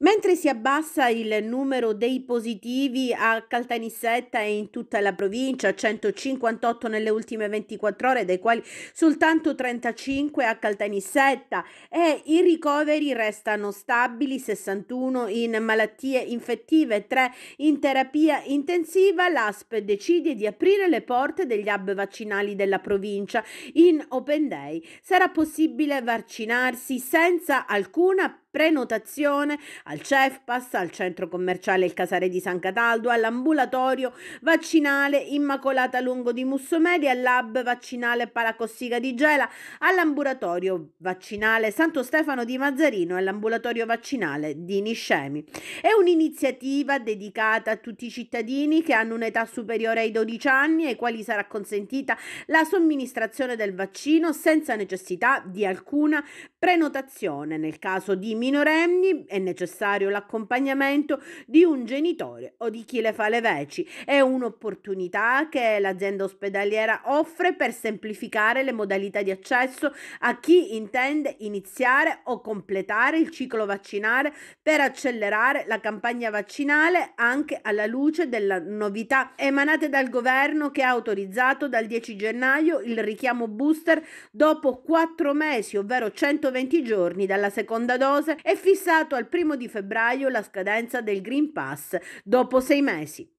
Mentre si abbassa il numero dei positivi a Caltanissetta e in tutta la provincia, 158 nelle ultime 24 ore, dei quali soltanto 35 a Caltanissetta, e i ricoveri restano stabili, 61 in malattie infettive, 3 in terapia intensiva, l'ASP decide di aprire le porte degli hub vaccinali della provincia in open day. Sarà possibile vaccinarsi senza alcuna prenotazione al CEFPAS, al centro commerciale Il Casare di San Cataldo, all'ambulatorio vaccinale Immacolata Lungo di Mussomeri, al lab vaccinale Palacossiga di Gela, all'ambulatorio vaccinale Santo Stefano di Mazzarino e all'ambulatorio vaccinale di Niscemi. È un'iniziativa dedicata a tutti i cittadini che hanno un'età superiore ai 12 anni ai quali sarà consentita la somministrazione del vaccino senza necessità di alcuna prenotazione nel caso di minorenni è necessario l'accompagnamento di un genitore o di chi le fa le veci. È un'opportunità che l'azienda ospedaliera offre per semplificare le modalità di accesso a chi intende iniziare o completare il ciclo vaccinale per accelerare la campagna vaccinale anche alla luce delle novità emanate dal governo che ha autorizzato dal 10 gennaio il richiamo booster dopo 4 mesi, ovvero 120 giorni dalla seconda dose è fissato al primo di febbraio la scadenza del Green Pass dopo sei mesi.